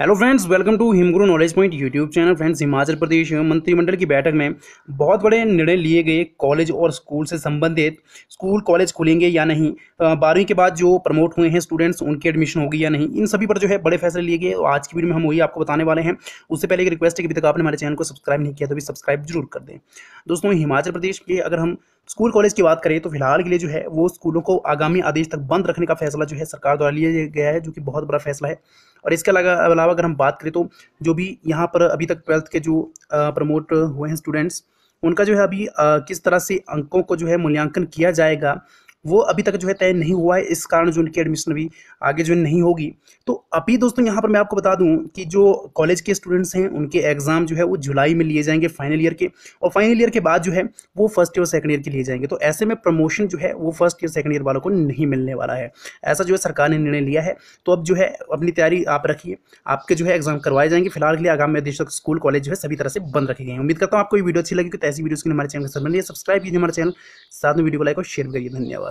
hello friends welcome to Himguru knowledge point YouTube channel friends Himachal Pradesh मंत्रिमंडल की बैठक में बहुत बड़े निर्णय लिए गए कॉलेज और स्कूल से संबंधित स्कूल कॉलेज खुलेंगे या नहीं बारहवीं के बाद जो प्रमोट हुए हैं स्टूडेंट्स उनकी एडमिशन होगी या नहीं इन सभी पर जो है बड़े फैसले लिए गए आज की वीडियो में हम वही आपको बताने वाले हैं उससे पहले एक रिक्वेस्ट है कि अभी तक आपने हमारे चैनल को सब्सक्राइब नहीं किया तो भी सब्सक्राइब जरूर कर दें दोस्तों हिमाचल प्रदेश के अगर हम स्कूल कॉलेज की बात करें तो फिलहाल के लिए जो है वो स्कूलों को आगामी आदेश तक बंद रखने का फैसला जो है सरकार द्वारा लिया गया है जो कि बहुत बड़ा फैसला है और इसके अलावा अगर हम बात करें तो जो भी यहाँ पर अभी तक ट्वेल्थ के जो प्रमोट हुए हैं स्टूडेंट्स उनका जो है अभी किस तरह से अंकों को जो है मूल्यांकन किया जाएगा वो अभी तक जो है तय नहीं हुआ है इस कारण जो उनकी एडमिशन अभी आगे जो नहीं होगी तो अभी दोस्तों यहाँ पर मैं आपको बता दूँ कि जो कॉलेज के स्टूडेंट्स हैं उनके एग्ज़ाम जो है वो जुलाई में लिए जाएंगे फाइनल ईयर के और फाइनल ईयर के बाद जो है वो फर्स्ट ईयर सेकंड ईयर के लिए जाएंगे तो ऐसे में प्रमोशन जो है वो फर्स्ट ईयर सेकंड ईयर वालों को नहीं मिलने वाला है ऐसा जो है सरकार ने निर्णय लिया है तो अब जो है अपनी तैयारी आप रखिए आपके जो है एग्जाम करवाए जाएंगे फिलहाल के लिए आगामी आदेश स्कूल कॉलेज जो है सभी तरह से बंद रखे गए हैं उम्मीद करता हूँ आपको वीडियो अच्छी लगी तो ऐसी वीडियो के लिए हमारे चैनल सब्सक्राइब कीजिए हमारे चैनल साथ में वीडियो को लाइक और शेयर करिए धन्यवाद